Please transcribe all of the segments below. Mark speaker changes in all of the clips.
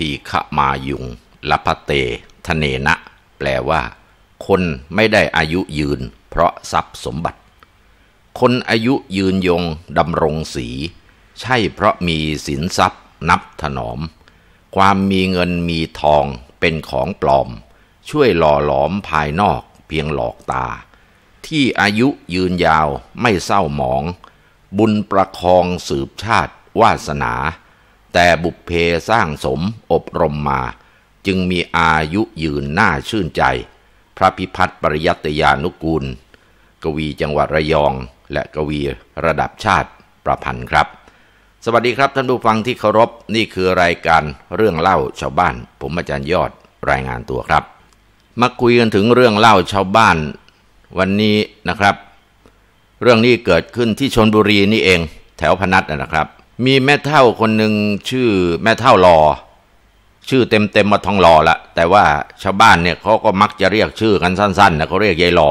Speaker 1: ทีขมายุงลพเตทะเนนะ แปลว่า คนไม่ได้อายุยืนเพราะทรัพย์สมบัติ คนอายุยืนยงดำรงสี ใช่เพราะมีสินทรัพย์ นับถนอม ความมีเงินมีทองเป็นของปลอม ช่วยหล่อหลอมภายนอกเพียงหลอกตา ที่อายุยืนยาวไม่เศร้าหมอง บุญประคองสืบชาติวาสนาแต่บุพเพสร้างสมอบรมมา จึงมีอายุยืนน่าชื่นใจ พระพิพัฒน์ปริยัตยานุกูล กวีจังหวัดระยอง และกวีระดับชาติประพันธ์ครับ สวัสดีครับท่านผู้ฟังที่เคารพนี่คือรายการเรื่องเล่าชาวบ้าน ผมอาจารย์ยอดรายงานตัวครับ มาคุยกันถึงเรื่องเล่าชาวบ้าน วันนี้นะครับ เรื่องนี้เกิดขึ้นที่ชนบุรีนี่เอง แถวพนัสนะครับมีแม่เท่าคนหนึ่งชื่อแม่เท่าหลอ ชื่อเต็มเต็มมาทองหล่อละ แต่ว่าชาวบ้านเนี่ยเขาก็มักจะเรียกชื่อกันสั้นๆนะเขาเรียกยายหลอ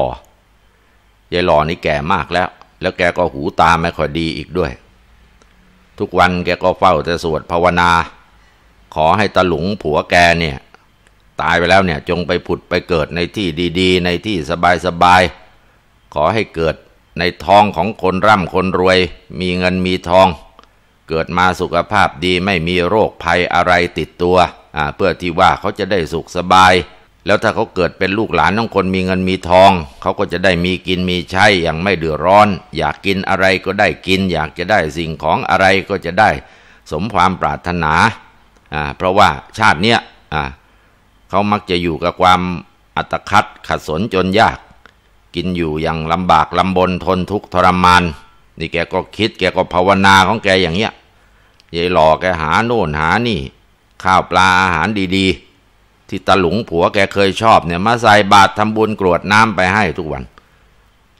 Speaker 1: ยายหลอนี่แก่มากแล้ว แล้วแกก็หูตาไม่ค่อยดีอีกด้วย ทุกวันแกก็เฝ้าแต่สวดภาวนา ขอให้ตาหลุงผัวแกเนี่ยตายไปแล้วเนี่ยจงไปผุดไปเกิดในที่ดีๆ ในที่สบายๆ ขอให้เกิดในทองของคนร่ำคนรวย มีเงินมีทองเกิดมาสุขภาพดีไม่มีโรคภัยอะไรติดตัวเพื่อที่ว่าเขาจะได้สุขสบาย แล้วถ้าเขาเกิดเป็นลูกหลานของคนมีเงินมีทอง เขาก็จะได้มีกินมีใช้อย่างไม่เดือดร้อน อยากกินอะไรก็ได้กิน อยากจะได้สิ่งของอะไรก็จะได้ สมความปรารถนาเพราะว่าชาติเนี้ยเขามักจะอยู่กับความอัตคัดขัดสนจนยาก กินอยู่อย่างลำบากลำบนทนทุกข์ทรมาน นี่แกก็คิดแกก็ภาวนาของแกอย่างเนี้ยยายหลอกแกหาโน่นหานี่ข้าวปลาอาหารดีๆ ที่ตะหลุงผัวแกเคยชอบเนี่ย มาใส่บาตรทำบุญกรวดน้ำไปให้ทุกวัน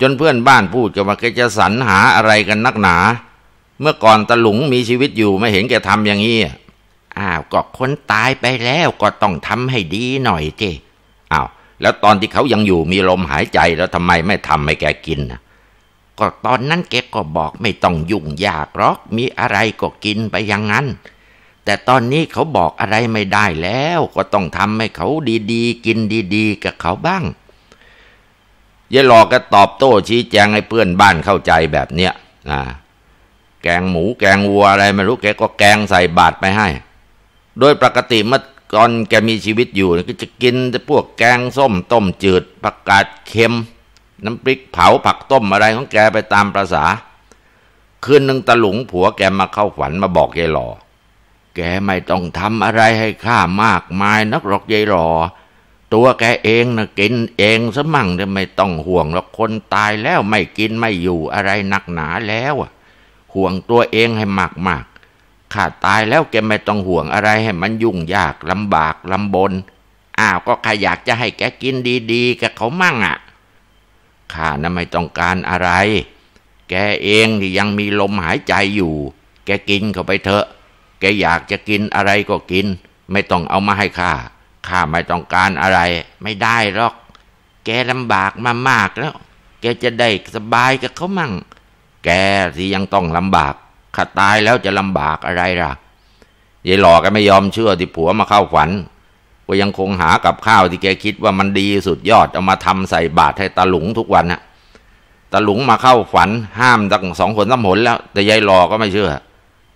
Speaker 1: จนเพื่อนบ้านพูดกันว่าแกจะสรรหาอะไรกันนักหนา เมื่อก่อนตะหลุงมีชีวิตอยู่ไม่เห็นแกทำอย่างนี้อ้าวก็คนตายไปแล้วก็ต้องทำให้ดีหน่อยเจ้อ้าวแล้วตอนที่เขายังอยู่มีลมหายใจแล้วทำไมไม่ทำให้แกกินนะก็ตอนนั้นแกก็บอกไม่ต้องยุ่งยากหรอกมีอะไรก็กินไปอย่างนั้น แต่ตอนนี้เขาบอกอะไรไม่ได้แล้ว ก็ต้องทำให้เขาดีๆกินดีๆกับเขาบ้างยายหลอกก็ตอบโต้ชี้แจงให้เพื่อนบ้านเข้าใจแบบเนี้ยนะแกงหมูแกงวัวอะไรไม่รู้ แกก็แกงใส่บาตรไปให้ โดยปกติเมื่อก่อนแกมีชีวิตอยู่ก็จะกินแต่พวกแกงส้ม ต้มจืดประกาศเค็มน้ำพริกเผาผักต้มอะไรของแกไปตามประษาคืนหนึ่งตะหลุงผัวแกมาเข้าฝันมาบอกยายหลอแกไม่ต้องทำอะไรให้ข้ามากมาย นักหรอกยายหลอตัวแกเองนะกินเองซะมั่งจะไม่ต้องห่วงหรอกคนตายแล้วไม่กินไม่อยู่อะไรหนักหนาแล้ว ห่วงตัวเองให้มากมากข้าตายแล้วแกไม่ต้องห่วงอะไรให้มันยุ่งยากลำบากลำบน อ้าวก็ใครอยากจะให้แกกินดีๆกับเขามั่งอะ่ะข้านะไม่ต้องการอะไร แกเองยังมีลมหายใจอยู่ แกกินเข้าไปเถอะ แกอยากจะกินอะไรก็กิน ไม่ต้องเอามาให้ข้า ข้าไม่ต้องการอะไร ไม่ได้หรอก แกลำบากมามากแล้ว แกจะได้สบายกับเขามั่ง แกสิยังต้องลำบาก ข้าตายแล้วจะลำบากอะไรล่ะยายหลอกก็ไม่ยอมเชื่อที่ผัวมาเข้าฝัน็ยังคงหากับข้าวที่แกคิดว่ามันดีสุดยอดเอามาทำใส่บาตรให้ตาหลุงทุกวันนะตาหลุงมาเข้าฝัน ห้ามตั้งสองคนสาหนแล้วแต่ยายหลอก็ไม่เชื่อ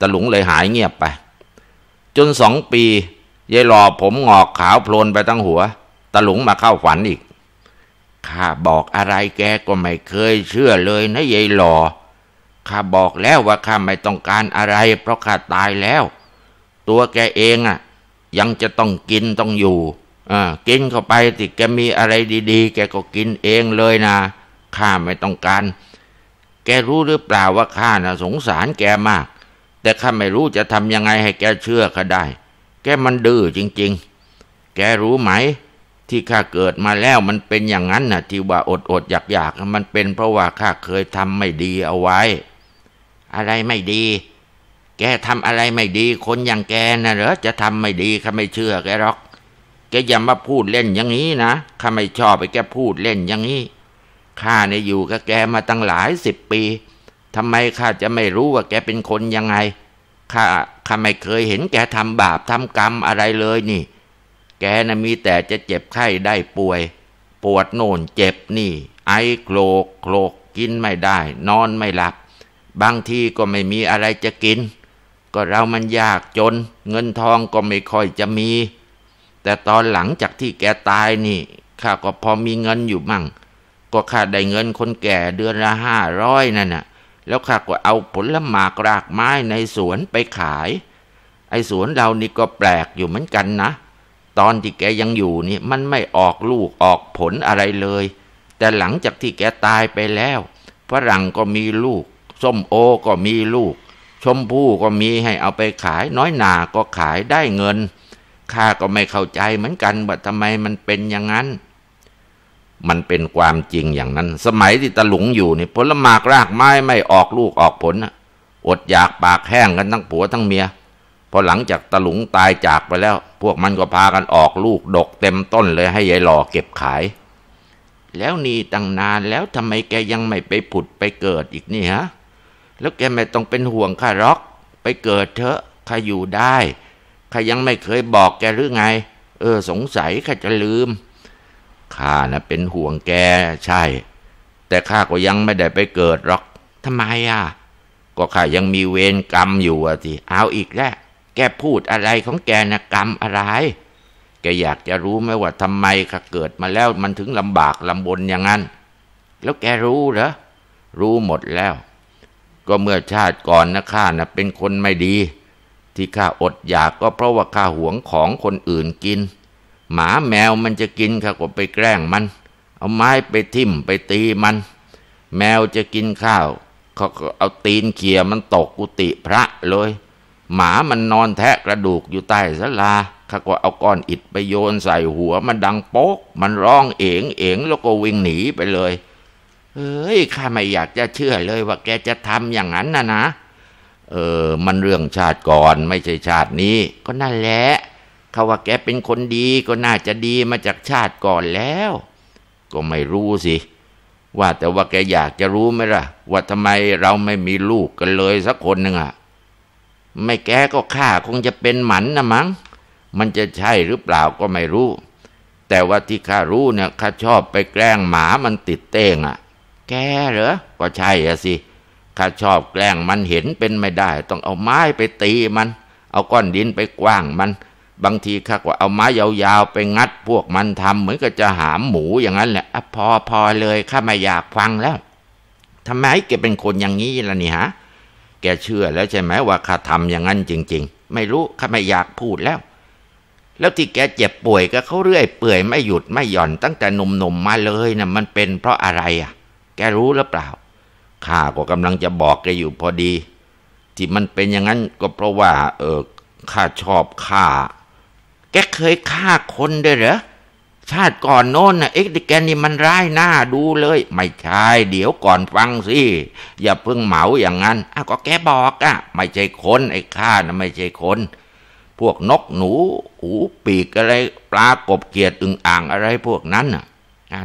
Speaker 1: ตาหลุงเลยหายเงียบไป จนสองปียายหลอผมงอกขาวโพลนไปตั้งหัวตาหลุงมาเข้าฝันอีกข้าบอกอะไรแกก็ไม่เคยเชื่อเลยนะยายหลอข้าบอกแล้วว่าข้าไม่ต้องการอะไรเพราะข้าตายแล้ว ตัวแกเองอ่ะยังจะต้องกินต้องอยู่ กินเข้าไป ติแกมีอะไรดี ๆ แกก็กินเองเลยนะ ข้าไม่ต้องการ แกรู้หรือเปล่าว่าข้านะสงสารแกมาก แต่ข้าไม่รู้จะทำยังไงให้แกเชื่อข้าได้ แกมันดื้อจริงๆ แกรู้ไหม ที่ข้าเกิดมาแล้วมันเป็นอย่างนั้นนะที่ว่าอดอดอยากอยากมันเป็น เพราะว่าข้าเคยทำไม่ดี เอาไว้ อะไรไม่ดีแกทำอะไรไม่ดีคนอย่างแกนะเหรอจะทำไม่ดีข้าไม่เชื่อแกหรอกแกอย่ามาพูดเล่นอย่างนี้นะข้าไม่ชอบไปแกพูดเล่นอย่างนี้ข้าเนี่ยอยู่กับแกมาตั้งหลายสิบปีทำไมข้าจะไม่รู้ว่าแกเป็นคนยังไงข้าข้าไม่เคยเห็นแกทำบาปทำกรรมอะไรเลยนี่ แกนะ่ะมีแต่จะเจ็บไข้ได้ป่วย ปวดโน่นเจ็บนี่ ไอโกรกโกรกกินไม่ได้ นอนไม่หลับบางทีก็ไม่มีอะไรจะกินก็เรามันยากจนเงินทองก็ไม่ค่อยจะมี แต่ตอนหลังจากที่แกตายนี่ข้าก็พอมีเงินอยู่มั่ง ก็ข้าได้เงินคนแก่เดือนละห้าร้อยนั่นน่ะ แล้วข้าก็เอาผลหมากรากไม้ในสวนไปขาย ไอ้สวนเรานี่ก็แปลกอยู่เหมือนกันนะ ตอนที่แกยังอยู่นี่มันไม่ออกลูกออกผลอะไรเลย แต่หลังจากที่แกตายไปแล้วฝรั่งก็มีลูก ส้มโอก็มีลูกชมพู่ก็มีให้เอาไปขายน้อยหนาก็ขายได้เงินข้าก็ไม่เข้าใจเหมือนกันว่าทำไมมันเป็นอย่างนั้น มันเป็นความจริงอย่างนั้น สมัยที่ตะหลงอยู่นี่ผลหมากรากไม้ไม่ออกลูกออกผลอดอยากปากแห้งกันทั้งผัวทั้งเมียพอหลังจากตะหลงตายจากไปแล้ว พวกมันก็พากันออกลูกดกเต็มต้นเลยให้ยายหล่อเก็บขาย แล้วนี่ตั้งนานแล้วทำไมแกยังไม่ไปผุดไปเกิดอีกนี่ฮะแล้วแกไม่ต้องเป็นห่วงข้าหรอก ไปเกิดเถอะข้าอยู่ได้ ข้ายังไม่เคยบอกแกหรือไง เออสงสัยข้าจะลืม ข้านะเป็นห่วงแกใช่ แต่ข้าก็ยังไม่ได้ไปเกิดหรอกทำไมอ่ะ ก็ข้ายังมีเวรกรรมอยู่อ่ะสิเอาอีกแล้ว แกพูดอะไรของแกนะกรรมอะไร แกอยากจะรู้ไหมว่าทำไมข้าเกิดมาแล้วมันถึงลำบากลำบนอย่างนั้น แล้วแกรู้เหรอ รู้หมดแล้วก็เมื่อชาติก่อนนะข้านะเป็นคนไม่ดีที่ข้าอดอยากก็เพราะว่าข้าหวงของคนอื่นกิน หมาแมวมันจะกินข้าก็ไปแกล้งมัน เอาไม้ไปทิ่มไปตีมัน แมวจะกินข้าวเขาก็เอาตีนเขี่ยมันตกกุฏิพระเลย หมามันนอนแทะกระดูกอยู่ใต้ศาลาข้าก็เอาก้อนอิดไปโยนใส่หัวมันดังโป๊ก มันร้องเอ๋งเอ๋งแล้วก็วิ่งหนีไปเลยเอ้ย ข้าไม่อยากจะเชื่อเลยว่าแกจะทำอย่างนั้นนะนะ เออ มันเรื่องชาติก่อนไม่ใช่ชาตินี้ ก็นั่นแหละเขาว่าแกเป็นคนดีก็น่าจะดีมาจากชาติก่อนแล้ว ก็ไม่รู้สิ ว่าแต่ว่าแกอยากจะรู้ไหมล่ะว่าทำไมเราไม่มีลูกกันเลยสักคนหนึ่งอะไม่แกก็ข้าคงจะเป็นหมันนะมั้ง มันจะใช่หรือเปล่าก็ไม่รู้ แต่ว่าที่ข้ารู้เนี่ยข้าชอบไปแกล้งหมามันติดเต้งอะ่ะแกเหรอ ก็ใช่อสิ ข้าชอบแกล้งมันเห็นเป็นไม่ได้ ต้องเอาไม้ไปตีมัน เอาก้อนดินไปกว้างมัน บางทีข้าก็เอาไม้ยาวๆ ไป งัดพวกมันทำเหมือนกับจะหามหมูอย่างนั้นแหละพอพอเลย ข้าไม่อยากฟังแล้ว ทำไมแกเป็นคนอย่างนี้ล่ะนี่ฮะ แกเชื่อแล้วใช่ไหมว่าข้าทำอย่างนั้นจริง ๆ ไม่รู้ ข้าไม่อยากพูดแล้ว แล้วที่แกเจ็บป่วยก็เขาเรื่อยเปื่อยไม่หยุดไม่หย่อนตั้งแต่หนุ่มๆมมาเลยนะ่ะมันเป็นเพราะอะไรอะ่ะแกรู้หรือเปล่า ข้าก็กำลังจะบอกแกอยู่พอดี ที่มันเป็นอย่างนั้นก็เพราะว่า เออข้าชอบข้าแกเคยฆ่าคนด้วยเหรอชาติก่อนโน้นนะเอ็กดิแกนี่มันร้ายหน้าดูเลย ไม่ใช่ เดี๋ยวก่อนฟังสิอย่าเพิ่งเหมาอย่างนั้นอ้าวก็แกบอกอะไม่ใช่คนไอ้ข้าน่ะไม่ใช่คนพวกนกหนู หูปีกอะไรปลากบเกียดอึงอ่างอะไรพวกนั้น น่ะ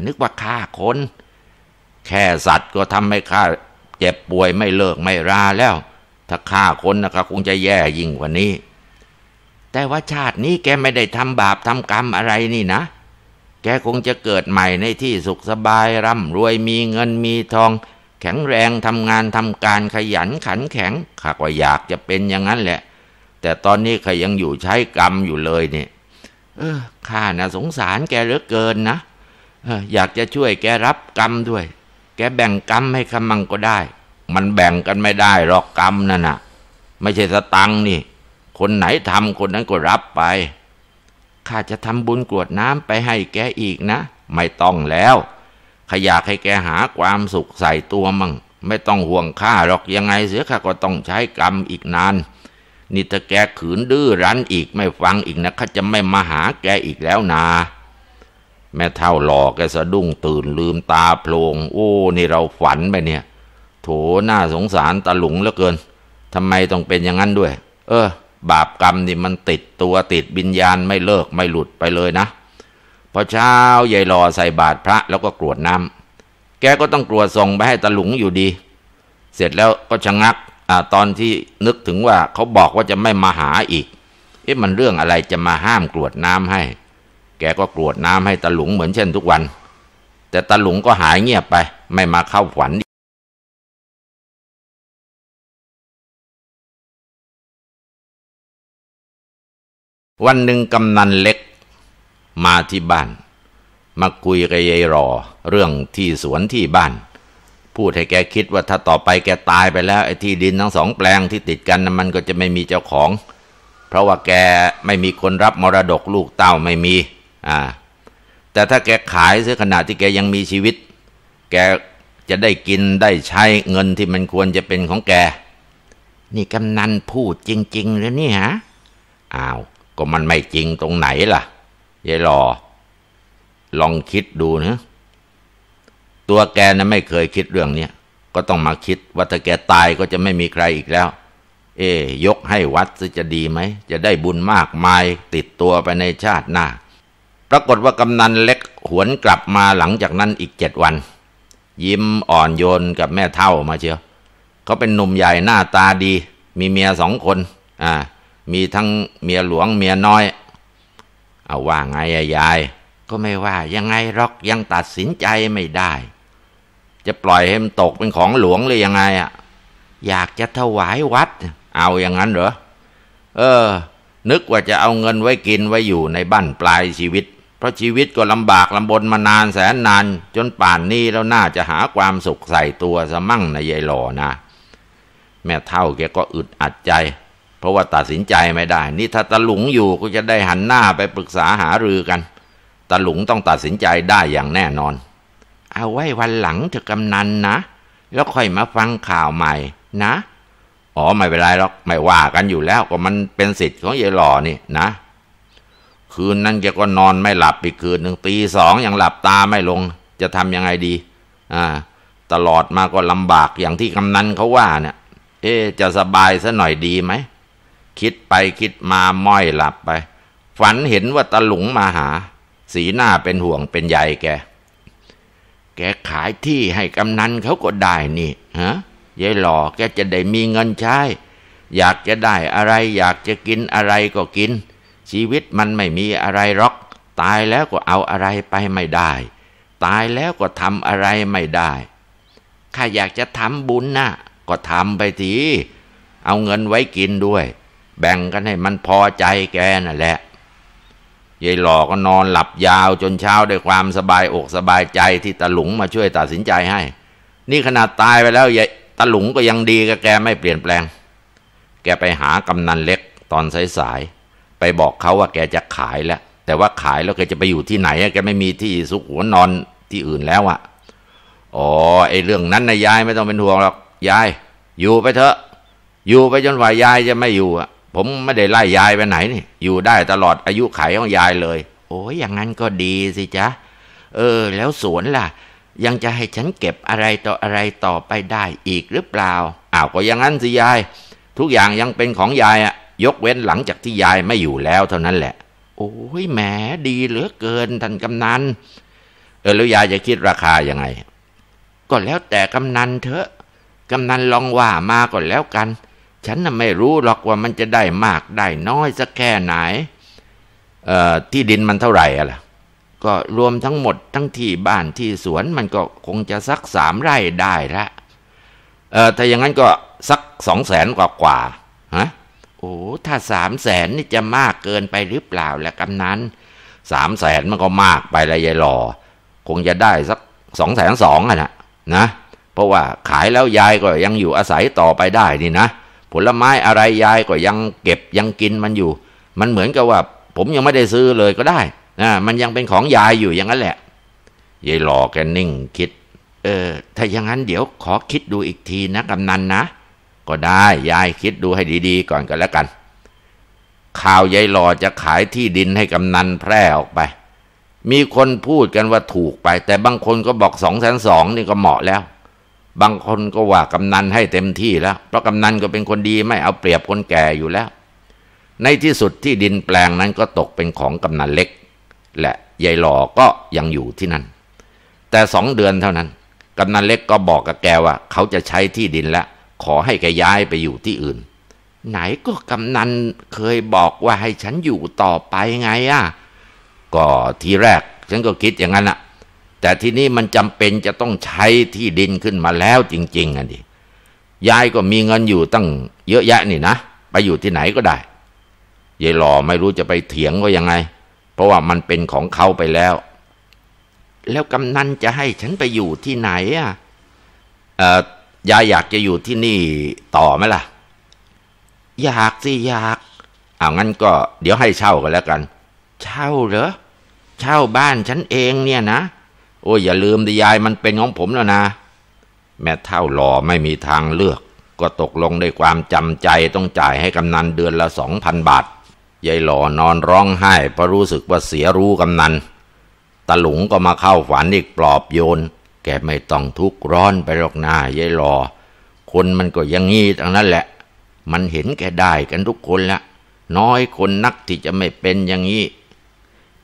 Speaker 1: นึกว่าฆ่าคนแค่สัตว์ก็ทำให้ข้าเจ็บป่วยไม่เลิกไม่ราแล้ว ถ้าฆ่าคนนะครับคงจะแย่ยิ่งกว่านี้ แต่ว่าชาตินี้แกไม่ได้ทำบาปทำกรรมอะไรนี่นะ แกคงจะเกิดใหม่ในที่ สุขสบายร่ำรวยมีเงินมีทอง แข็งแรงทำงานทำการขยันขันแข็งข้าก็อยากจะเป็นอย่างนั้นแหละ แต่ตอนนี้ข้ายังอยู่ใช้กรรมอยู่เลยเนี่ยเออข้านะสงสารแกเหลือเกินนะอยากจะช่วยแกรับกรรมด้วยแกแบ่งกรรมให้ขมังก็ได้ มันแบ่งกันไม่ได้หรอกกรรมนั่นน่ะ ไม่ใช่สตังนี่ คนไหนทำคนนั้นก็รับไป ข้าจะทำบุญกรวดน้ำไปให้แกอีกนะ ไม่ต้องแล้วขยากให้แกหาความสุขใส่ตัวมั่ง ไม่ต้องห่วงข้าหรอกยังไงเสียข้าก็ต้องใช้กรรมอีกนาน นี่ถ้าแกขืนดื้อรั้นอีกไม่ฟังอีกนะข้าจะไม่มาหาแกอีกแล้วนาะแม่เท่าหลอกแกสะดุ้ง ตื่นลืมตาโพลงโอ้นี่เราฝันไปเนี่ย โถน่าสงสารตาหลงเหลือเกินทำไมต้องเป็นอย่างนั้นด้วย เออ บาปกรรมนี่มันติดตัวติดบิญญาณไม่เลิกไม่หลุดไปเลยนะ พอเช้ายายหล่อใส่บาตรพระแล้วก็กรวดน้ำแกก็ต้องกรวดส่งไปให้ตาหลงอยู่ดี เสร็จแล้วก็ชะงักอ่าตอนที่นึกถึงว่าเขาบอกว่าจะไม่มาหาอีกเอ๊ะมันเรื่องอะไรจะมาห้ามกรวดน้ำให้แกก็กรวดน้ำให้ตะหลุง เหมือนเช่นทุกวัน แต่ตะหลุงก็หายเงียบไป ไม่มาเข้าฝัน วันหนึ่งกำนันเล็กมาที่บ้าน มาคุยกับยายรอ เรื่องที่สวนที่บ้าน พูดให้แกคิดว่าถ้าต่อไปแกตายไปแล้วไอ้ที่ดินทั้งสองแปลงที่ติดกันมันก็จะไม่มีเจ้าของ เพราะว่าแกไม่มีคนรับมรดกลูกเต้าไม่มีอ่า แต่ถ้าแกขายเส้อขณะที่แกยังมีชีวิต แกจะได้กินได้ใช้เงินที่มันควรจะเป็นของแก นี่กำนันพูดจริงๆหรือนี่ฮะอ้าว ก็มันไม่จริงตรงไหนล่ะยายหลอลองคิดดูนะ ตัวแกนะไม่เคยคิดเรื่องเนี้ยก็ต้องมาคิดว่าถ้าแกตายก็จะไม่มีใครอีกแล้ว เอ้ยกให้วัดจะดีไหมจะได้บุญมากมาย ติดตัวไปในชาติหน้าปรากฏว่ากำนันเล็กหวนกลับมาหลังจากนั้นอีกเจ็ดวัน ยิ้มอ่อนโยนกับแม่เท่ามาเชียวเขาเป็นหนุ่มใหญ่หน้าตาดี มีเมียสองคนอ่ามีทั้งเมียหลวงเมียน้อย เอาว่าไงยายก็ไม่ว่ายังไงรอกยังตัดสินใจไม่ได้ จะปล่อยให้มันตกเป็นของหลวงเลยยังไงอ่ะอยากจะถวายวัด เอาอย่างนั้นเหรอเออนึกว่าจะเอาเงินไว้กินไว้อยู่ในบ้านปลายชีวิตเพราะชีวิตก็ลำบากลำบนมานานแสนนาน จนป่านนี้แล้วน่าจะหาความสุขใส่ตัวสมั่งนยายหล่อนะ แม่เท่าแกก็อึดอัดใจ เพราะว่าตัดสินใจไม่ได้ นี่ถ้าตะหลุงอยู่ก็จะได้หันหน้าไปปรึกษาหารือกันตะหลุงต้องตัดสินใจได้อย่างแน่นอน เอาไว้วันหลังเถอกำนันนะ แล้วค่อยมาฟังข่าวใหม่นะ อ๋อไม่เป็นไรหรอกไม่ว่ากันอยู่แล้วก็มันเป็นสิทธิ์ของยายหล่อนี่นะคืนนั้นแกก็นอนไม่หลับอีกคืนหนึ่งตีสองยังหลับตาไม่ลง จะทำยังไงดีอ่าตลอดมาก็ลำบากอย่างที่กำนันเขาว่าเนี่ยเอ๊จะสบายซะหน่อยดีไหม คิดไปคิดมาม้อยหลับไป ฝันเห็นว่าตะหลุงมาหา สีหน้าเป็นห่วงเป็นใยแก แกขายที่ให้กำนันเขาก็ได้นี่ฮะยายหล่อแกจะได้มีเงินใช้ อยากจะได้อะไร อยากจะกินอะไรก็กินชีวิตมันไม่มีอะไรหรอก ตายแล้วก็เอาอะไรไปไม่ได้ ตายแล้วก็ทำอะไรไม่ได้ข้าอยากจะทำบุญนะ่ะ ก็ทำไปที เอาเงินไว้กินด้วย แบ่งกันให้มันพอใจแกนั่นแหละยายหล่อก็นอนหลับยาวจนเช้าด้วยความสบายอกสบายใจที่ตาหลุงมาช่วยตัดสินใจให้ นี่ขนาดตายไปแล้วยายตาหลุงก็ยังดีกับแกไม่เปลี่ยนแปลง แกไปหากำนันเล็ก ตอนสายยไปบอกเขาว่าแกจะขายแล้ว แต่ว่าขายแล้วแกจะไปอยู่ที่ไหนแกไม่มีที่ซุกหัวนอนที่อื่นแล้วอะอ๋อไอเรื่องนั้นนายายไม่ต้องเป็นห่วงหรอกยาย อยู่ไปเถอะ อยู่ไปจนว่ายาย จะไม่อยู่อะผมไม่ได้ไล่ยายไปไหนนี่อยู่ได้ตลอดอายุขายของยายเลย โอ้ยอย่างนั้นก็ดีสิจ๊ะเออ แล้วสวนล่ะ ยังจะให้ฉันเก็บอะไรต่ออะไรต่อไปได้ อีกหรือเปล่าอ้าวก็อย่างนั้นสิยาย ทุกอย่างยังเป็นของยายอะยกเว้นหลังจากที่ยายไม่อยู่แล้วเท่านั้นแหละ โอ้ยแหมดีเหลือเกินท่านกำนัน เออแล้วยายจะคิดราคายังไง ก็แล้วแต่กำนันเถอะ กำนันลองว่ามาก่อนแล้วกัน ฉันน่ะไม่รู้หรอกว่ามันจะได้มากได้น้อยสักแค่ไหน เอ่อที่ดินมันเท่าไหร่อะล่ะ ก็รวมทั้งหมดทั้งที่บ้านที่สวนมันก็คงจะสักสามไร่ได้ละ เอ่อถ้าอย่างนั้นก็สักสองแสนกว่ากว่าฮะโอ้ ถ้าสามแสนนี่จะมากเกินไปหรือเปล่าแหละกำนันสามแสนมันก็มากไปละยายหล่อคงจะได้สักสองแสนสองอะนะนะ เพราะว่าขายแล้วยายก็ยังอยู่อาศัยต่อไปได้นี่นะ ผลไม้อะไรยายก็ยังเก็บยังกินมันอยู่ มันเหมือนกับว่า ผมยังไม่ได้ซื้อเลยก็ได้นะมันยังเป็นของยายอยู่อย่างนั้นแหละ ยายหล่อแกนิ่งคิด เออ ถ้าอย่างนั้นเดี๋ยวขอคิดดูอีกทีนะกำนันนะก็ได้ยายคิดดูให้ดีๆ ก่อนก็นแล้วกัน ข่าวยายหล่อจะขายที่ดินให้กำนันแพร่ออกไป มีคนพูดกันว่าถูกไป แต่บางคนก็บอกสองแสนสองนี่ก็เหมาะแล้ว บางคนก็ว่ากำนันให้เต็มที่แล้ว เพราะกำนันก็เป็นคนดีไม่เอาเปรียบคนแก่อยู่แล้ว ในที่สุดที่ดินแปลงนั้นก็ตกเป็นของกำนันเล็ก และยายหล่อก็ยังอยู่ที่นั่นแต่สองเดือนเท่านั้นกำนันเล็กก็บอกกับแกว่า เขาจะใช้ที่ดินแล้วขอให้แกย้ายไปอยู่ที่อื่น ไหนก็กำนันเคยบอกว่าให้ฉันอยู่ต่อไปไงอะ่ะก็ทีแรก ฉันก็คิดอย่างนั้นอะแต่ทีนี้มันจำเป็นจะต้องใช้ที่ดินขึ้นมาแล้ว จริง ๆอ่ะดิยายก็มีเงินอยู่ ตั้ง เยอะแยะนี่นะไปอยู่ที่ไหนก็ได้ยายหล่อไม่รู้จะไปเถียงว่ายังไง เพราะว่ามันเป็นของเขาไปแล้ว แล้วกำนันจะให้ฉันไปอยู่ที่ไหนอ่ะเอ่อยายอยากจะอยู่ที่นี่ต่อไหมล่ะ อยากสิ อยากเอางั้นก็ เดี๋ยวให้เช่ากันแล้วกัน เช่าเหรอ เช่าบ้านฉันเองเนี่ยนะโอ้ยอย่าลืมดิยายมันเป็นของผมแล้วนะ แม่เท่าหล่อไม่มีทางเลือก ก็ตกลงด้วยความจำใจต้องจ่ายให้กำนันเดือนละสองพันบาทยายหล่อนอนร้องไห้เพราะรู้สึกว่าเสียรู้กำนัน ตะหลุงก็มาเข้าฝันอีกปลอบโยนแกไม่ต้องทุกข์ร้อนไปหรอกนายายหลอคนมันก็ยังงี้ทั้งนั้นแหละ มันเห็นแกได้กันทุกคนละ น้อยคนนักที่จะไม่เป็นอย่างนี้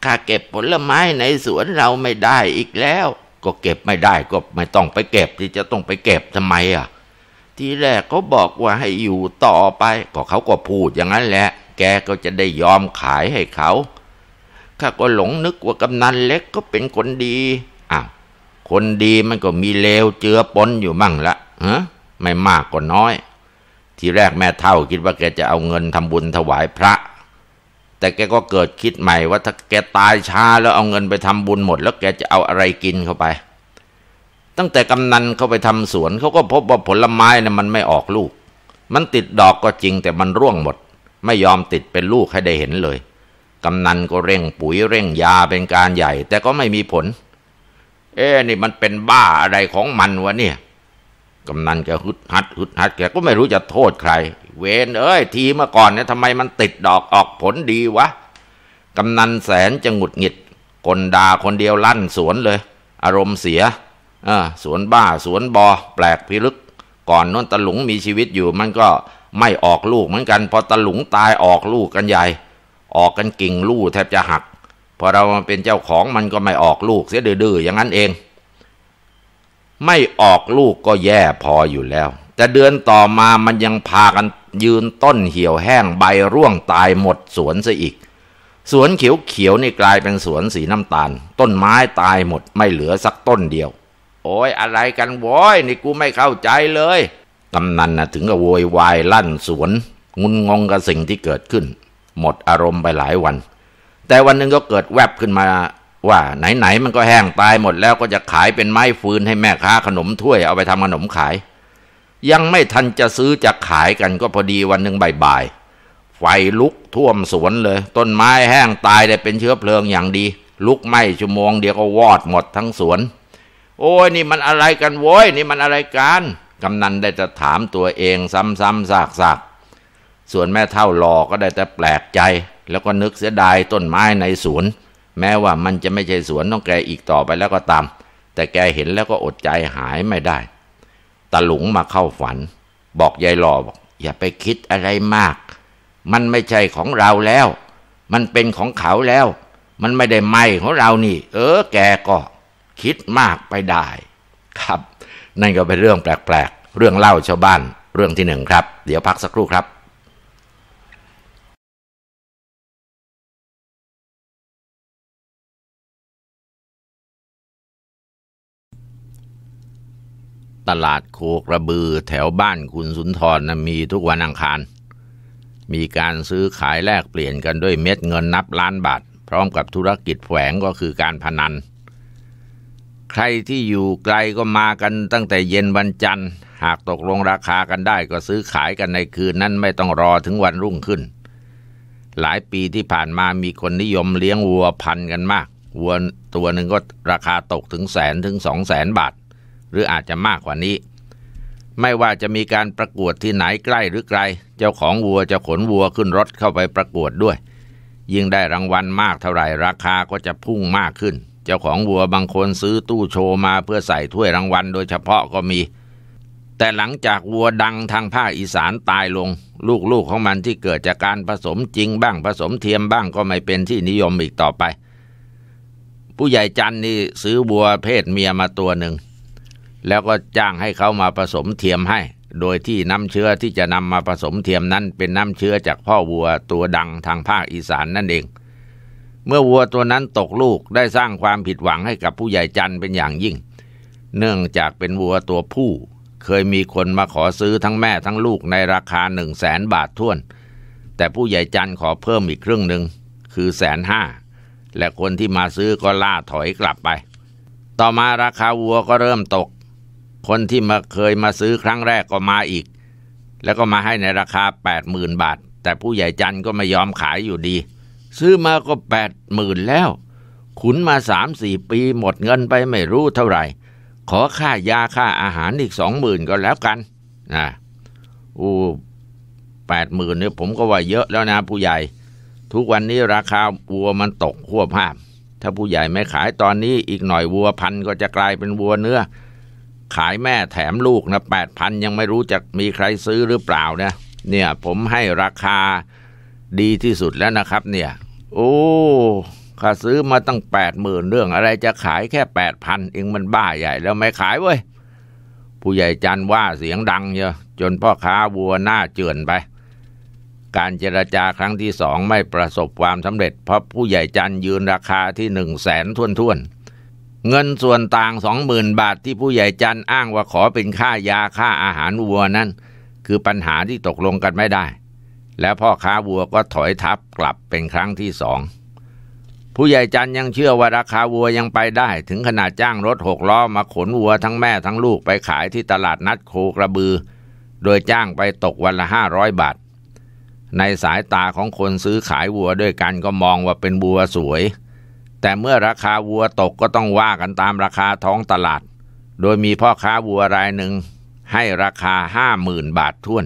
Speaker 1: ข้าเก็บผลไม้ในสวนเราไม่ได้อีกแล้ว ก็เก็บไม่ได้ก็ไม่ต้องไปเก็บที่จะต้องไปเก็บทำไมอ่ะ ทีแรกเขาบอกว่าให้อยู่ต่อไปก็เขาก็พูดอย่างนั้นแหละ แกก็จะได้ยอมขายให้เขาข้าก็หลงนึกว่ากำนันเล็กก็เป็นคนดีคนดีมันก็มีเลวเจือปนอยู่ มั่งละฮะ ไม่มากก็น้อย ทีแรกแม่เท่าคิดว่าแกจะเอาเงินทำบุญถวายพระ แต่แกก็เกิดคิดใหม่ว่าถ้าแกตายช้าแล้วเอาเงินไปทำบุญหมด แล้วแกจะเอาอะไรกินเข้าไป ตั้งแต่กำนันเขาไปทำสวนเขาก็พบว่าผลไม้นะ่ะมันไม่ออกลูก มันติดดอกก็จริงแต่มันร่วงหมด ไม่ยอมติดเป็นลูกให้ได้เห็นเลย กำนันก็เร่งปุ๋ยเร่งยาเป็นการใหญ่ แต่ก็ไม่มีผลเอ๊นี่มันเป็นบ้าอะไรของมันวะเนี่ย กำนันแกฮึดฮัดฮึดฮัดแกก็ไม่รู้จะโทษใคร เวนเอ้ยทีเมื่อก่อนเนี่ยทำไมมันติดดอกออกผลดีวะ กำนันแสนจะหงุดหงิด คนดาคนเดียวลั่นสวนเลย อารมณ์เสียอสวนบ้าสวนบอ แปลกพิลึก ก่อนน้นตะหลงมีชีวิตอยู่ มันก็ไม่ออกลูกเหมือนกัน พอตะหลงตายออกลูกกันใหญ่ ออกกันกิ่งลู่แทบจะหักพอเรามเป็นเจ้าของมันก็ไม่ออกลูก เสียดื้อๆ อย่างนั้นเอง ไม่ออกลูกก็แย่พออยู่แล้ว แต่เดือนต่อมามันยังพากันยืนต้นเหี่ยวแห้งใบร่วงตายหมดสวนซะอีก สวนเขียวๆนี่กลายเป็นสวนสีน้ำตาล ต้นไม้ตายหมดไม่เหลือสักต้นเดียว โอ้ยอะไรกันวอยนี่กูไม่เข้าใจเลยกำนันนะถึงกับโวยวายลั่นสวน งุนงงกับสิ่งที่เกิดขึ้น หมดอารมณ์ไปหลายวันแต่วันหนึ่งก็เกิดแวบขึ้นมา ว่า ไหนๆมันก็แห้งตายหมดแล้วก็จะขายเป็นไม้ฟืนให้แม่ค้าขนมถ้วยเอาไปทำขนมขาย ยังไม่ทันจะซื้อจะขายกัน ก็พอดีวันหนึ่งบ่ายๆไฟลุกท่วมสวนเลย ต้นไม้แห้งตายได้เป็นเชื้อเพลิงอย่างดี ลุกไหม้ชั่วโมงเดียวก็วอดหมดทั้งสวน โอ้ยนี่มันอะไรกันโว้ยนี่มันอะไรกันกำนันได้จะถามตัวเอง ซ้ำๆซากๆส่วนแม่เท่าหลอก็ได้แต่แปลกใจแล้วก็นึกเสียดายต้นไม้ในสวนแม้ว่ามันจะไม่ใช่สวนต้องแกอีกต่อไปแล้วก็ตาม แต่แกเห็นแล้วก็อดใจหายไม่ได้ ตะหลุงมาเข้าฝัน บอกยายหล่อบอก อย่าไปคิดอะไรมาก มันไม่ใช่ของเราแล้ว มันเป็นของเขาแล้ว มันไม่ได้ไหมของเรานี่ เออแกก็คิดมากไปได้ ครับ นั่นก็เป็นเรื่องแปลกๆ เรื่องเล่าชาวบ้าน เรื่องที่หนึ่งครับ เดี๋ยวพักสักครู่ครับตลาดโคกระบือแถวบ้านคุณสุนทรนะมีทุกวันอังคาร มีการซื้อขายแลกเปลี่ยนกันด้วยเม็ดเงินนับล้านบาท พร้อมกับธุรกิจแฝงก็คือการพนัน ใครที่อยู่ไกลก็มากันตั้งแต่เย็นวันจันทร์หากตกลงราคากันได้ก็ซื้อขายกันในคืนนั้นไม่ต้องรอถึงวันรุ่งขึ้น หลายปีที่ผ่านมามีคนนิยมเลี้ยงวัวพันกันมากวัวตัวหนึ่งก็ราคาตกถึงแสนถึงสองแสนบาทหรืออาจจะมากกว่านี้ ไม่ว่าจะมีการประกวดที่ไหนใกล้หรือไกล เจ้าของวัวจะขนวัวขึ้นรถเข้าไปประกวดด้วย ยิ่งได้รางวัลมากเท่าไหร่ราคาก็จะพุ่งมากขึ้น เจ้าของวัวบางคนซื้อตู้โชว์มาเพื่อใส่ถ้วยรางวัลโดยเฉพาะก็มี แต่หลังจากวัวดังทางภาคอีสานตายลง ลูกๆของมันที่เกิดจากการผสมจริงบ้างผสมเทียมบ้างก็ไม่เป็นที่นิยมอีกต่อไป ผู้ใหญ่จันนี่ซื้อวัวเพศเมียมาตัวหนึ่งแล้วก็จ้างให้เขามาผสมเทียมให้ โดยที่น้ำเชื้อที่จะนำมาผสมเทียมนั้นเป็นน้ำเชื้อจากพ่อวัวตัวดังทางภาคอีสานนั่นเอง เมื่อวัวตัวนั้นตกลูกได้สร้างความผิดหวังให้กับผู้ใหญ่จันเป็นอย่างยิ่ง เนื่องจากเป็นวัวตัวผู้เคยมีคนมาขอซื้อทั้งแม่ทั้งลูกในราคาหนึ่งแสนบาทท้วน แต่ผู้ใหญ่จันขอเพิ่มอีกครึ่งหนึ่งคือแสนห้า และคนที่มาซื้อก็ล่าถอยกลับไป ต่อมาราคาวัวก็เริ่มตกคนที่มาเคยมาซื้อครั้งแรกก็มาอีกแล้วก็มาให้ในราคา8 0ื่นบาท แต่ผู้ใหญ่จันก็ไม่ยอมขายอยู่ดีซื้อมาก็แปดหมื่นแล้ว ขุนมาสามสี่ปีหมดเงินไปไม่รู้เท่าไหร่ ขอค่ายาค่าอาหารอีกสองหมื่นก็แล้วกันนะอู้แปดหมื่นเนี่ยผมก็ว่าเยอะแล้วนะผู้ใหญ่ ทุกวันนี้ราคาวัวมันตกหัวภาพถ้าผู้ใหญ่ไม่ขายตอนนี้อีกหน่อยวัวพันก็จะกลายเป็นวัวเนื้อขายแม่แถมลูกนะแปดพันยังไม่รู้จะมีใครซื้อหรือเปล่านะเนี่ยผมให้ราคาดีที่สุดแล้วนะครับ เนี่ย โอ้ข้าซื้อมาตั้งแปดหมื่นเรื่องอะไรจะขายแค่แปดพันเองมันบ้าใหญ่แล้วไม่ขายเว้ยผู้ใหญ่จันว่าเสียงดังเยอะจนพ่อค้าวัวหน้าเจือนไป การเจรจาครั้งที่สองไม่ประสบความสำเร็จ เพราะผู้ใหญ่จันยืนราคาที่หนึ่งแสนท่วนๆเงินส่วนต่างสองหมื่นบาทที่ผู้ใหญ่จันอ้างว่าขอเป็นค่ายาค่าอาหารวัวนั้น คือปัญหาที่ตกลงกันไม่ได้ แล้วพ่อค้าวัวก็ถอยทับกลับเป็นครั้งที่สองผู้ใหญ่จันยังเชื่อว่าราคาวัวยังไปได้ถึงขนาดจ้างรถหกล้อมาขนวัวทั้งแม่ทั้งลูกไปขายที่ตลาดนัดโคกระบือ โดยจ้างไปตกวันละห้าร้อยบาทในสายตาของคนซื้อขายวัวด้วยกันก็มองว่าเป็นวัวสวยแต่เมื่อราคาวัวตกก็ต้องว่ากันตามราคาท้องตลาด โดยมีพ่อค้าวัวรายหนึ่ง ให้ราคาห้าหมื่นบาทท่วน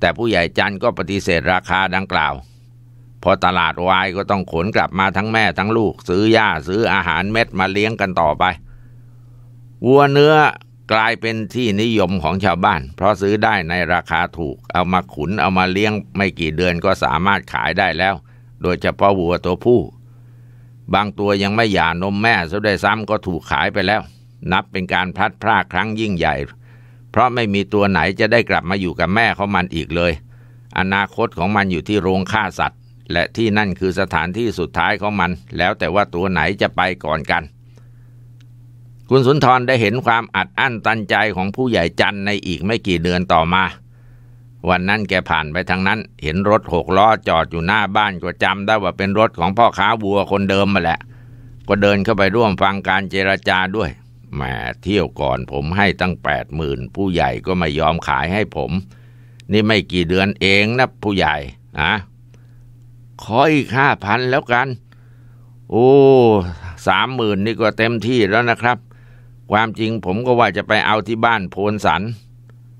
Speaker 1: แต่ผู้ใหญ่จันก็ปฏิเสธราคาดังกล่าว พอตลาดวายก็ต้องขนกลับมาทั้งแม่ทั้งลูกซื้อหญ้าซื้ออาหารเม็ดมาเลี้ยงกันต่อไป วัวเนื้อกลายเป็นที่นิยมของชาวบ้าน เพราะซื้อได้ในราคาถูก เอามาขุนเอามาเลี้ยงไม่กี่เดือนก็สามารถขายได้แล้ว โดยเฉพาะวัวตัวผู้บางตัวยังไม่หย่านมแม่ซะด้วยซ้ำก็ถูกขายไปแล้ว นับเป็นการพลัดพรากครั้งยิ่งใหญ่ เพราะไม่มีตัวไหนจะได้กลับมาอยู่กับแม่ของมันอีกเลย อนาคตของมันอยู่ที่โรงฆ่าสัตว์ และที่นั่นคือสถานที่สุดท้ายของมัน แล้วแต่ว่าตัวไหนจะไปก่อนกัน คุณสุนทรได้เห็นความอัดอั้นตันใจของผู้ใหญ่จันในอีกไม่กี่เดือนต่อมาวันนั้นแกผ่านไปทางนั้น เห็นรถหกล้อ จอดอยู่หน้าบ้านก็จำได้ว่าเป็นรถของพ่อค้าวัวคนเดิมมาแหละก็เดินเข้าไปร่วมฟังการเจรจาด้วยแหมเที่ยวก่อนผมให้ตั้งแปดหมื่น ผู้ใหญ่ก็ไม่ยอมขายให้ผม นี่ไม่กี่เดือนเองนะผู้ใหญ่อะขออีกห้าพันแล้วกัน โอ้สามหมื่นนี่ก็เต็มที่แล้วนะครับ ความจริงผมก็ว่าจะไปเอาที่บ้านโพนสัน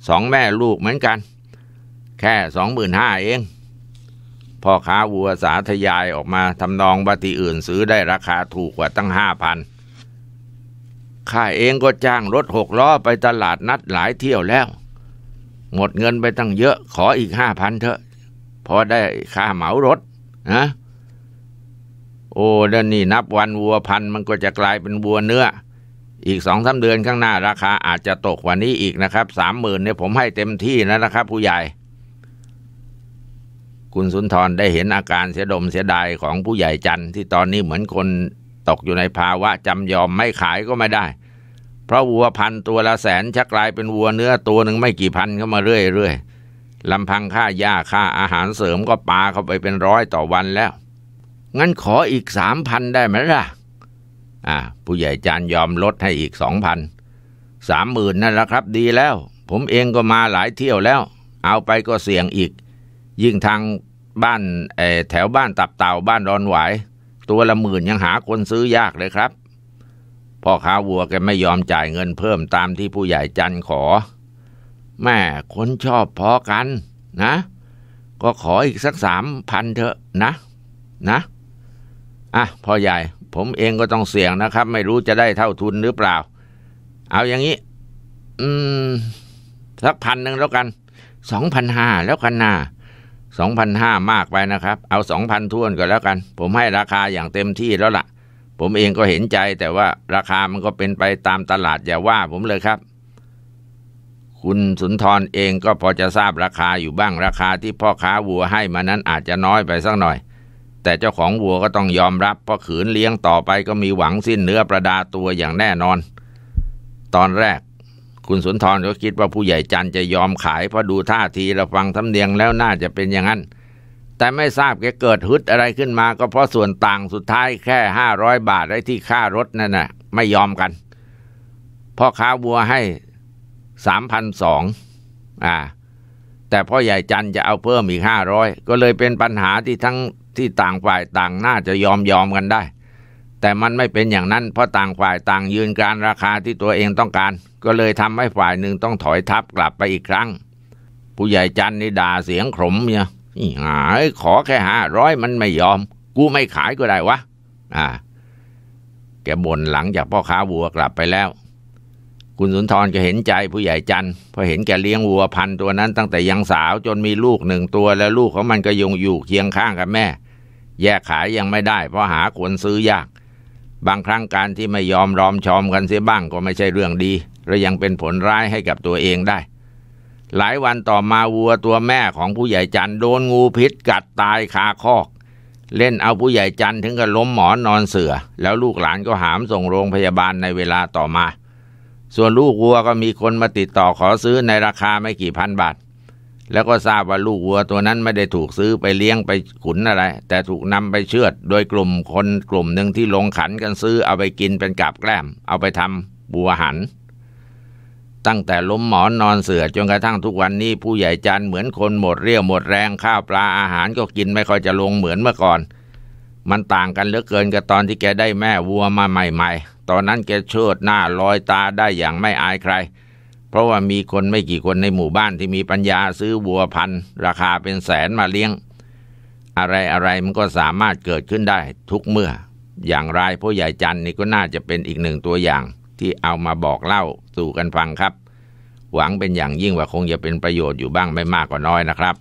Speaker 1: สองแม่ลูกเหมือนกันแค่สองหมื่นห้าเองพ่อค้าวัวสาธยายออกมาทำนองบัติอื่นซื้อได้ราคาถูกกว่าตั้งห้าพันข้าเองก็จ้างรถหกล้อไปตลาดนัดหลายเที่ยวแล้ว หมดเงินไปตั้งเยอะขออีกห้าพันเถอะ พอได้ค่าเหมารถนะโอ้แลวนี่นับวันวัวพันมันก็จะกลายเป็นวัวเนื้อ อีกสองสาเดือนข้างหน้าราคาอาจจะตกกว่านี้อีกนะครับสามหมื่นเนี่ยผมให้เต็มที่นะนะครับผู้ใหญ่คุณสุนทรได้เห็นอาการเสียดมเสียดายของผู้ใหญ่จันที่ตอนนี้เหมือนคนตกอยู่ในภาวะจำยอมไม่ขายก็ไม่ได้ เพราะวัวพันตัวละแสนชักกลายเป็นวัวเนื้อ ตัวหนึ่งไม่กี่พันเข้ามาเรื่อยๆลำพังค่าหญ้าค่าอาหารเสริมก็ปาเข้าไปเป็นร้อยต่อวันแล้ว งั้นขออีกสามพันได้ไหมล่ะอ่าผู้ใหญ่จันยอมลดให้อีกสองพันสามหมื่นนั่นแหละครับ ดีแล้ว ผมเองก็มาหลายเที่ยวแล้ว เอาไปก็เสี่ยงอีกยิ่งทางบ้านแถวบ้านตับเต่าบ้านดอนหวายตัวละหมื่นยังหาคนซื้อยากเลยครับ พ่อค้าวัวแกไม่ยอมจ่ายเงินเพิ่มตามที่ผู้ใหญ่จันขอแม่คนชอบพอกัน นะ ก็ขออีกสักสามพันเถอะนะ นะอ่ะพ่อใหญ่ ผมเองก็ต้องเสี่ยงนะครับ ไม่รู้จะได้เท่าทุนหรือเปล่า เอาอย่างนี้ อืมสักพันหนึ่งแล้วกันสองพันห้าแล้วกันนะะสองพันห้ามากไปนะครับ เอาสองพันท่วนก็แล้วกัน ผมให้ราคาอย่างเต็มที่แล้วละ่ะ ผมเองก็เห็นใจแต่ว่าราคามันก็เป็นไปตามตลาดอย่าว่าผมเลยครับ คุณสุนทรเองก็พอจะทราบราคาอยู่บ้างราคาที่พ่อค้าวัวให้มานั้นอาจจะน้อยไปสักหน่อย แต่เจ้าของวัวก็ต้องยอมรับเพราะขืนเลี้ยงต่อไปก็มีหวังสิ้นเนื้อประดาตัวอย่างแน่นอน ตอนแรกคุณสุนทรก็คิดว่าผู้ใหญ่จันจะยอมขายเพราะดูท่าทีเราฟังทำเนียงแล้วน่าจะเป็นอย่างนั้น แต่ไม่ทราบแกเกิดฮึดอะไรขึ้นมาก็เพราะส่วนต่างสุดท้ายแค่ห้าร้อยบาทได้ที่ค่ารถนั่นน่ะไม่ยอมกัน พ่อค้าวัวให้สามพันสองอ่าแต่พ่อใหญ่จันจะเอาเพิ่มอีกห้าร้อยก็เลยเป็นปัญหาที่ทั้งที่ต่างฝ่ายต่างน่าจะยอมยอมกันได้แต่มันไม่เป็นอย่างนั้นเพราะต่างฝ่ายต่างยืนการราคาที่ตัวเองต้องการ ก็เลยทำให้ฝ่ายหนึ่งต้องถอยทับกลับไปอีกครั้ง ผู้ใหญ่จันนี่ด่าเสียงขมเนี่ยหายขอแค่ห้าร้อยมันไม่ยอม กูไม่ขายก็ได้วะอ่า แกบ่นหลังจากพ่อค้าวัวกลับไปแล้ว คุณสุนทรก็เห็นใจผู้ใหญ่จันพอเห็นแกเลี้ยงวัวพันตัวนั้น ตั้งแต่ยังสาวจนมีลูกหนึ่งตัวแล้วลูกของมันก็ยงอยู่เคียงข้างกับแม่ แยกขายยังไม่ได้ เพราะหาคนซื้อยากบางครั้งการที่ไม่ยอมรอมชอมกันเสียบ้างก็ไม่ใช่เรื่องดีและยังเป็นผลร้ายให้กับตัวเองได้ หลายวันต่อมาวัวตัวแม่ของผู้ใหญ่จันโดนงูพิษกัดตายคาคอก เล่นเอาผู้ใหญ่จันถึง กับล้มหมอนนอนเสือ แล้วลูกหลานก็หามส่งโรงพยาบาลในเวลาต่อมา ส่วนลูกวัวก็มีคนมาติดต่อขอซื้อในราคาไม่กี่พันบาทแล้วก็ทราบว่าลูกวัวตัวนั้นไม่ได้ถูกซื้อไปเลี้ยงไปขุนอะไร แต่ถูกนำไปเชือดโดยกลุ่มคนกลุ่มหนึ่งที่ลงขันกันซื้อเอาไปกินเป็นกับแกล้ม เอาไปทำบัวหัน ตั้งแต่ล้มหมอนนอนเสือจนกระทั่งทุกวันนี้ผู้ใหญ่จันเหมือนคนหมดเรี่ยวหมดแรงข้าวปลาอาหารก็กินไม่ค่อยจะลงเหมือนเมื่อก่อน มันต่างกันเหลือเกินกับตอนที่แกได้แม่วัวมาใหม่ ๆ ตอนนั้นแกเชิดหน้าลอยตาได้อย่างไม่อายใครเพราะว่ามีคนไม่กี่คนในหมู่บ้านที่มีปัญญาซื้อวัวพันธุ์ราคาเป็นแสนมาเลี้ยง อะไรอะไรมันก็สามารถเกิดขึ้นได้ทุกเมื่อ อย่างไรพ่อใหญ่จันนี่ก็น่าจะเป็นอีกหนึ่งตัวอย่างที่เอามาบอกเล่าสู่กันฟังครับ หวังเป็นอย่างยิ่งว่าคงจะเป็นประโยชน์อยู่บ้างไม่มากก็น้อยนะครับ